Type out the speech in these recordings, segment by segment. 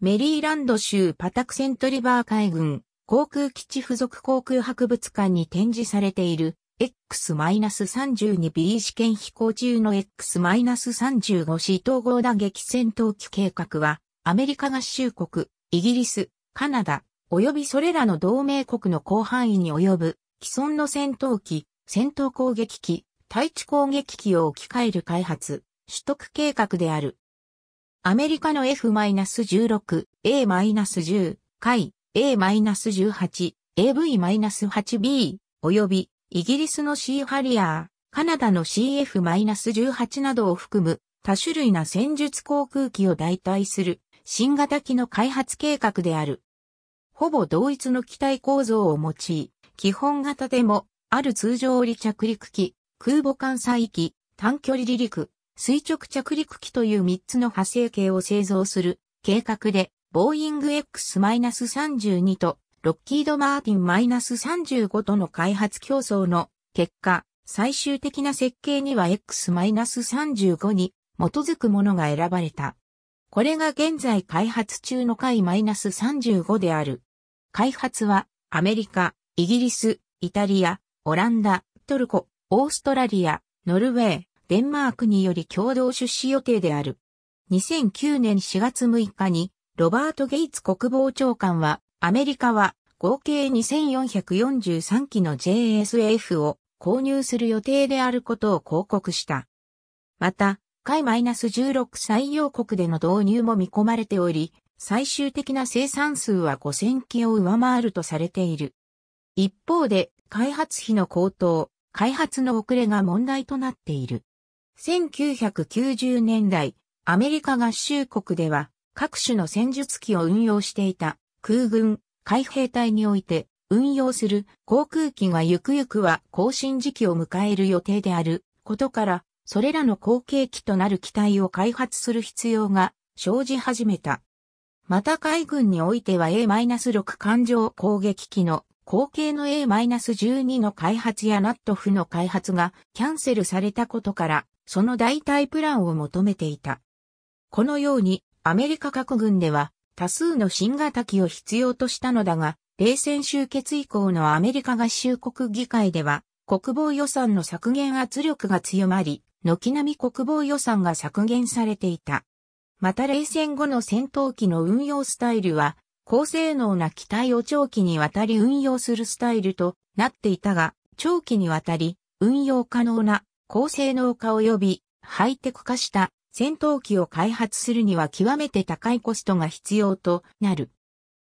メリーランド州パタクセントリバー海軍航空基地付属航空博物館に展示されている X-32B 試験飛行中の X-35C 統合打撃戦闘機計画はアメリカ合衆国、イギリス、カナダ、及びそれらの同盟国の広範囲に及ぶ既存の戦闘機、戦闘攻撃機、対地攻撃機を置き換える開発、取得計画である。アメリカの F-16、A-10、回 A-18、AV-8B、及びイギリスの C ハリアー、カナダの CF-18 などを含む多種類な戦術航空機を代替する新型機の開発計画である。ほぼ同一の機体構造を用い、基本型でもある通常離着陸機、空母艦載機、短距離離陸、垂直着陸機という3つの派生形を製造する計画で、ボーイング X-32 とロッキード・マーティン -35 との開発競争の結果、最終的な設計には X-35 に基づくものが選ばれた。これが現在開発中の回 -35 である。開発はアメリカ、イギリス、イタリア、オランダ、トルコ、オーストラリア、ノルウェー、デンマークにより共同出資予定である。2009年4月6日に、ロバート・ゲイツ国防長官は、アメリカは合計2443機の JSF を購入する予定であることを報告した。また、海 -16 採用国での導入も見込まれており、最終的な生産数は5000機を上回るとされている。一方で、開発費の高騰、開発の遅れが問題となっている。1990年代、アメリカ合衆国では各種の戦術機を運用していた空軍、海兵隊において運用する航空機がゆくゆくは更新時期を迎える予定であることから、それらの後継機となる機体を開発する必要が生じ始めた。また海軍においては A-6 艦上攻撃機の後継の A-12 の開発やナットフの開発がキャンセルされたことからその代替プランを求めていた。このように、アメリカ各軍では、多数の新型機を必要としたのだが、冷戦終結以降のアメリカ合衆国議会では、国防予算の削減圧力が強まり、軒並み国防予算が削減されていた。また冷戦後の戦闘機の運用スタイルは、高性能な機体を長期にわたり運用するスタイルとなっていたが、長期にわたり運用可能な高性能化及びハイテク化した戦闘機を開発するには極めて高いコストが必要となる。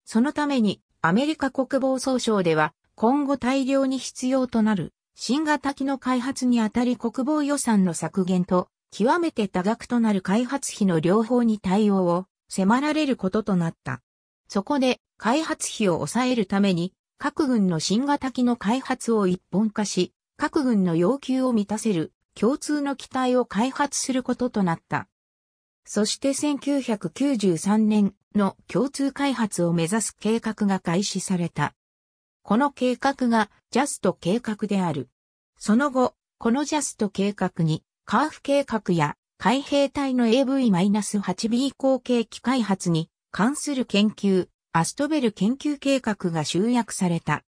そのためにアメリカ国防総省では今後大量に必要となる新型機の開発にあたり国防予算の削減と極めて多額となる開発費の両方に対応を迫られることとなった。そこで開発費を抑えるために各軍の新型機の開発を一本化し各軍の要求を満たせる共通の機体を開発することとなった。そして1993年の共通開発を目指す計画が開始された。この計画がジャスト計画である。その後、このジャスト計画にカーフ計画や海兵隊の AV-8B 後継機開発に関する研究、アストベル研究計画が集約された。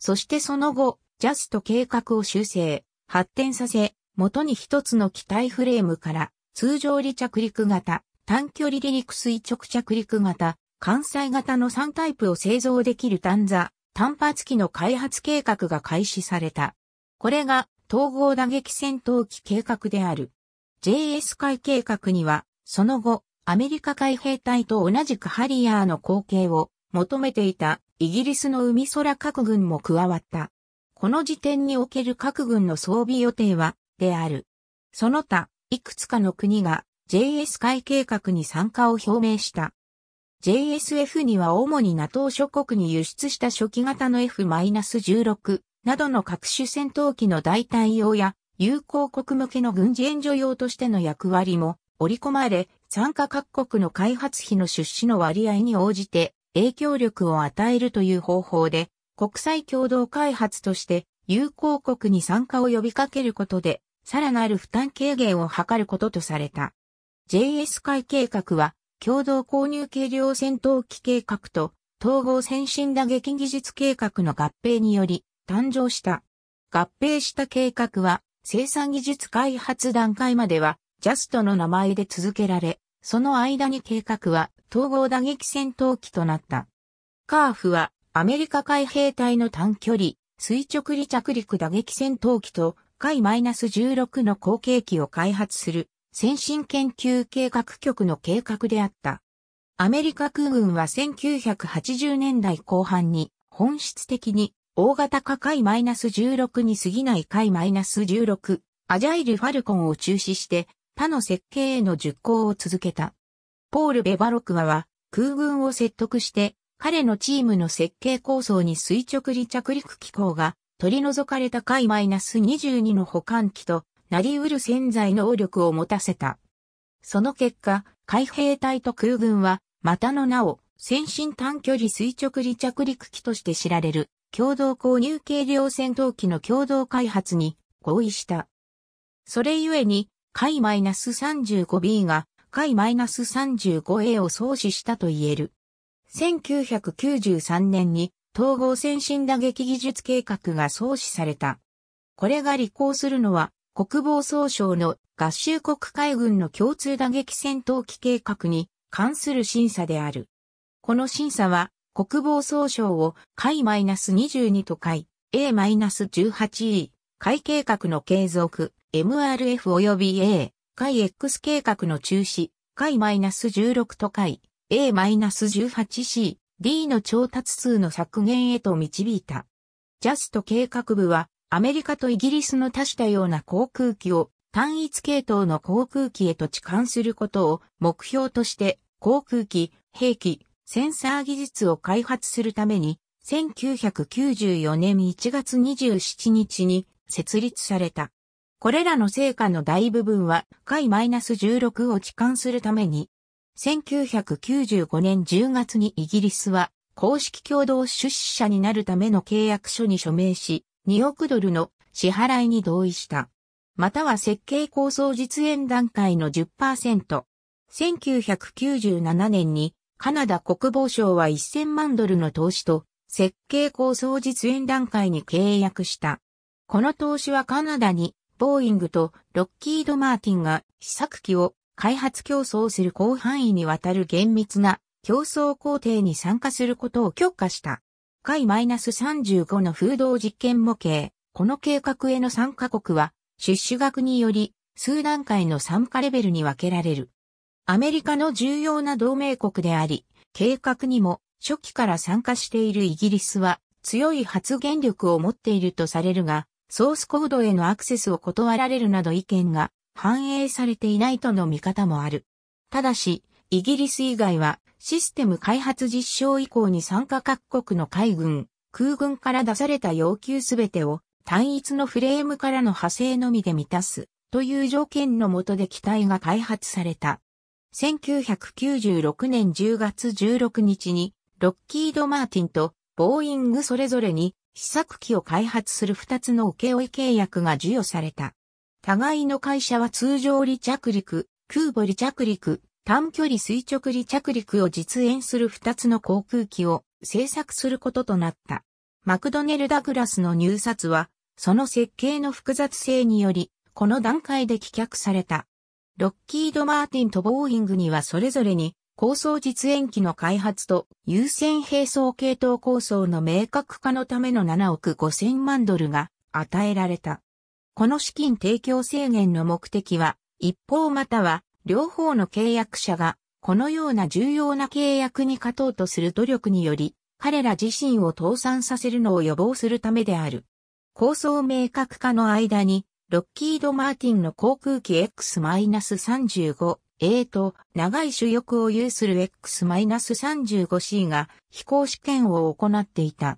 そしてその後、ジャスト計画を修正、発展させ、元に一つの機体フレームから、通常離着陸型、短距離離陸垂直着陸型、関西型の3タイプを製造できる単座、単発機の開発計画が開始された。これが統合打撃戦闘機計画である。JS 海計画には、その後、アメリカ海兵隊と同じくハリアーの後継を求めていたイギリスの海空各軍も加わった。この時点における各軍の装備予定は、である。その他、いくつかの国が JS 会計画に参加を表明した。JSF には主に NATO 諸国に輸出した初期型の F-16 などの各種戦闘機の代替用や友好国向けの軍事援助用としての役割も織り込まれ、参加各国の開発費の出資の割合に応じて影響力を与えるという方法で国際共同開発として友好国に参加を呼びかけることで、さらなる負担軽減を図ることとされた。JS 会計画は、共同購入軽量戦闘機計画と統合先進打撃技術計画の合併により誕生した。合併した計画は生産技術開発段階までは JAST の名前で続けられ、その間に計画は統合打撃戦闘機となった。カーフはアメリカ海兵隊の短距離、垂直離着陸打撃戦闘機と、海 -16 の後継機を開発する、先進研究計画局の計画であった。アメリカ空軍は1980年代後半に、本質的に、大型化海 -16 に過ぎない海 -16、アジャイルファルコンを中止して、他の設計への熟考を続けた。ポール・ベバロクワは、空軍を説得して、彼のチームの設計構想に垂直離着陸機構が取り除かれた海 -22 の保管機となり得る潜在能力を持たせた。その結果、海兵隊と空軍は、またの名を先進短距離垂直離着陸機として知られる共同購入軽量戦闘機の共同開発に合意した。それゆえに、海 -35B が海 -35A を創始したと言える。1993年に統合先進打撃技術計画が創始された。これが履行するのは国防総省の合衆国海軍の共通打撃戦闘機計画に関する審査である。この審査は国防総省を海 -22 と海 A-18E 海計画の継続 MRF 及び A 海 X 計画の中止海 -16 と海 A-18C、D の調達数の削減へと導いた。ジャスト計画部は、アメリカとイギリスの多種多様な航空機を単一系統の航空機へと置換することを目標として航空機、兵器、センサー技術を開発するために1994年1月27日に設立された。これらの成果の大部分は解 -16 を置換するために1995年10月にイギリスは公式共同出資者になるための契約書に署名し、2億ドルの支払いに同意した。または設計構想実演段階の10%。1997年にカナダ国防省は1000万ドルの投資と設計構想実演段階に契約した。この投資はカナダにボーイングとロッキード・マーティンが試作機を開発競争する広範囲にわたる厳密な競争工程に参加することを許可した。マイナス -35 の風洞実験模型、この計画への参加国は、出資額により、数段階の参加レベルに分けられる。アメリカの重要な同盟国であり、計画にも初期から参加しているイギリスは強い発言力を持っているとされるが、ソースコードへのアクセスを断られるなど意見が反映されていないとの見方もある。ただし、イギリス以外はシステム開発実証以降に参加各国の海軍、空軍から出された要求すべてを単一のフレームからの派生のみで満たすという条件のもとで機体が開発された。1996年10月16日にロッキード・マーティンとボーイングそれぞれに試作機を開発する2つの請負契約が授与された。互いの会社は通常離着陸、空母離着陸、短距離垂直離着陸を実演する2つの航空機を製作することとなった。マクドネル・ダグラスの入札は、その設計の複雑性により、この段階で棄却された。ロッキード・マーティンとボーイングにはそれぞれに、構想実演機の開発と優先並走系統構想の明確化のための7億5 0万ドルが与えられた。この資金提供制限の目的は、一方または両方の契約者が、このような重要な契約に勝とうとする努力により、彼ら自身を倒産させるのを予防するためである。構想明確化の間に、ロッキード・マーティンの航空機 X-35A と長い主翼を有する X-35C が飛行試験を行っていた。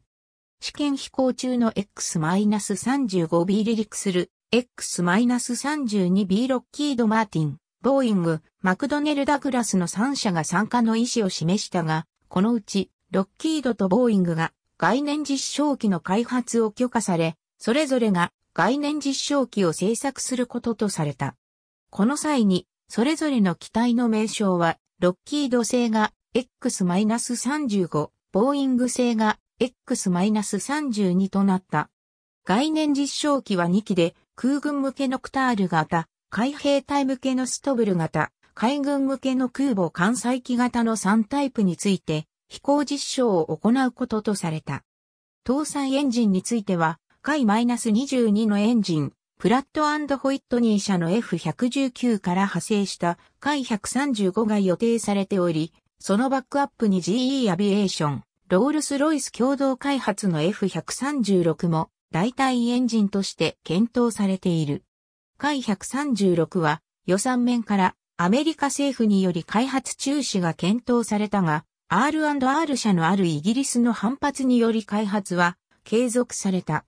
試験飛行中の X-35B 離陸する X-32B ロッキード・マーティン、ボーイング、マクドネル・ダグラスの3社が参加の意思を示したが、このうち、ロッキードとボーイングが概念実証機の開発を許可され、それぞれが概念実証機を製作することとされた。この際に、それぞれの機体の名称は、ロッキード製が X-35、ボーイング製が X-32 となった。概念実証機は2機で、空軍向けのクタール型、海兵隊向けのストブル型、海軍向けの空母艦載機型の3タイプについて、飛行実証を行うこととされた。搭載エンジンについては、海 -22 のエンジン、プラットホイットニー社の F119 から派生した海135が予定されており、そのバックアップに GE アビエーション、ロールス・ロイス共同開発の F136 も代替エンジンとして検討されている。海136は予算面からアメリカ政府により開発中止が検討されたが、R&R 社のあるイギリスの反発により開発は継続された。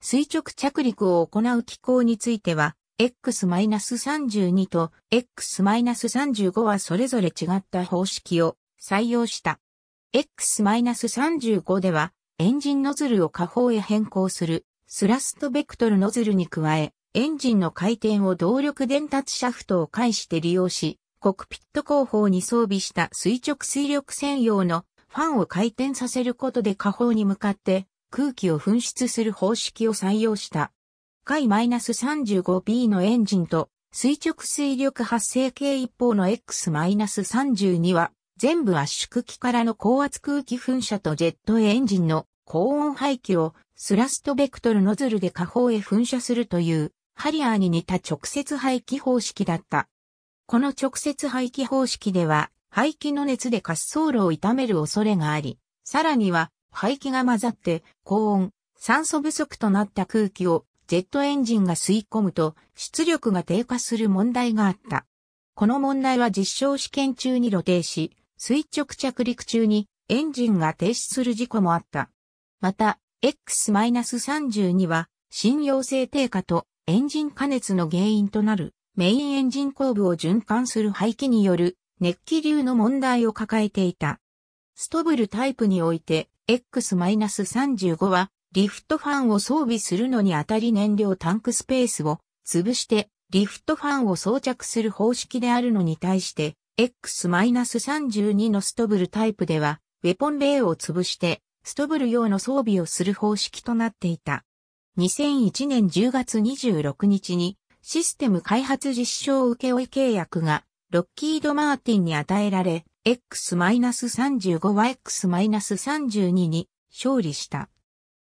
垂直着陸を行う機構については、X-32 と X-35 はそれぞれ違った方式を採用した。X-35 では、エンジンノズルを下方へ変更する、スラストベクトルノズルに加え、エンジンの回転を動力伝達シャフトを介して利用し、コクピット後方に装備した垂直水力専用のファンを回転させることで下方に向かって空気を噴出する方式を採用した。回 -35B のエンジンと垂直水力発生系一方の X-32 は全部圧縮機からの高圧空気噴射とジェットエンジンの高温排気をスラストベクトルノズルで下方へ噴射するというハリアーに似た直接排気方式だった。この直接排気方式では排気の熱で滑走路を傷める恐れがあり、さらには排気が混ざって高温、酸素不足となった空気をジェットエンジンが吸い込むと出力が低下する問題があった。この問題は実証試験中に露呈し、垂直着陸中にエンジンが停止する事故もあった。また、X-32 は、信用性低下とエンジン加熱の原因となるメインエンジン後部を循環する排気による熱気流の問題を抱えていた。ストブルタイプにおいて X-35 はリフトファンを装備するのにあたり燃料タンクスペースを潰してリフトファンを装着する方式であるのに対して X-32 のストブルタイプでは、ウェポンレイを潰して、ストブル用の装備をする方式となっていた。2001年10月26日に、システム開発実証請負契約が、ロッキード・マーティンに与えられ、X-35 は X-32 に勝利した。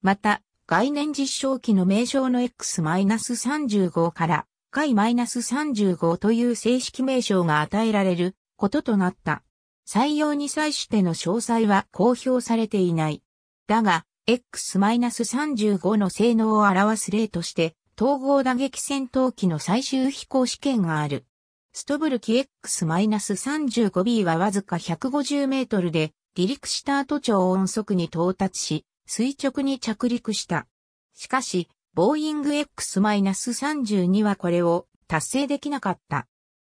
また、概念実証機の名称の X-35 から回 -35 という正式名称が与えられることとなった。採用に際しての詳細は公表されていない。だが、X-35 の性能を表す例として、統合打撃戦闘機の最終飛行試験がある。ストブルキ X-35B はわずか150メートルで、離陸した後超音速に到達し、垂直に着陸した。しかし、ボーイング X-32 はこれを達成できなかった。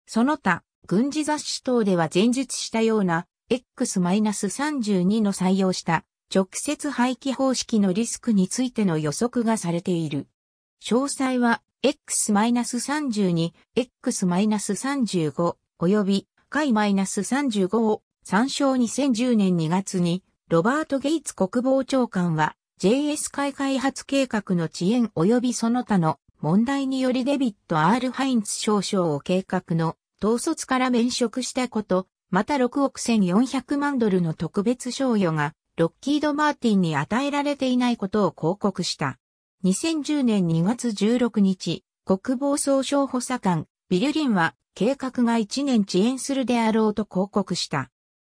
その他、軍事雑誌等では前述したような X-32 の採用した直接廃棄方式のリスクについての予測がされている。詳細は X-32、X-35 及び解 -35 を参照2010年2月にロバート・ゲイツ国防長官は JS 海開発計画の遅延及びその他の問題によりデビット・アール・ハインツ少将を計画の統率から免職したこと、また6億1400万ドルの特別賞与がロッキード・マーティンに与えられていないことを報告した。2010年2月16日、国防総省補佐官、ビルリンは計画が1年遅延するであろうと広告した。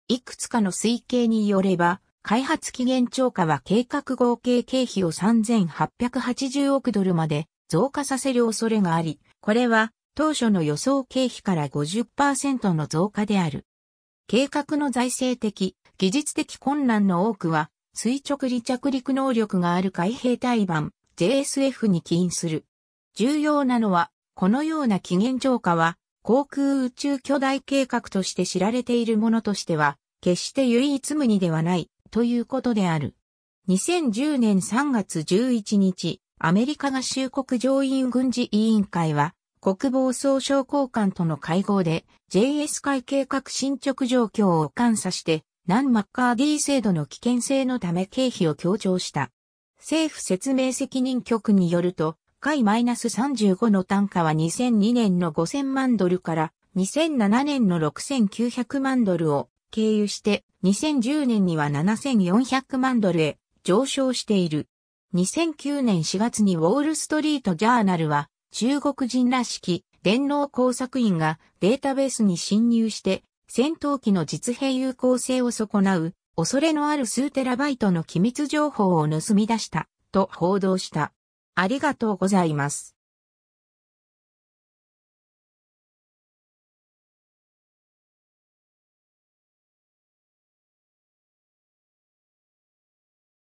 いくつかの推計によれば、開発期限超過は計画合計経費を3880億ドルまで増加させる恐れがあり、これは当初の予想経費から50%の増加である。計画の財政的、技術的困難の多くは、垂直離着陸能力がある海兵隊版 JSF に起因する。重要なのは、このような期限超過は、航空宇宙巨大計画として知られているものとしては、決して唯一無二ではない、ということである。2010年3月11日、アメリカ合衆国上院軍事委員会は、国防総省高官との会合で、JS 会計画進捗状況を監査して、ナン・マッカーディ制度の危険性のため経費を強調した。政府説明責任局によると、会 -35 の単価は2002年の5000万ドルから2007年の6900万ドルを経由して2010年には7400万ドルへ上昇している。2009年4月にウォールストリートジャーナルは中国人らしき電脳工作員がデータベースに侵入して戦闘機の実兵有効性を損なう恐れのある数テラバイトの機密情報を盗み出したと報道した。ありがとうございます。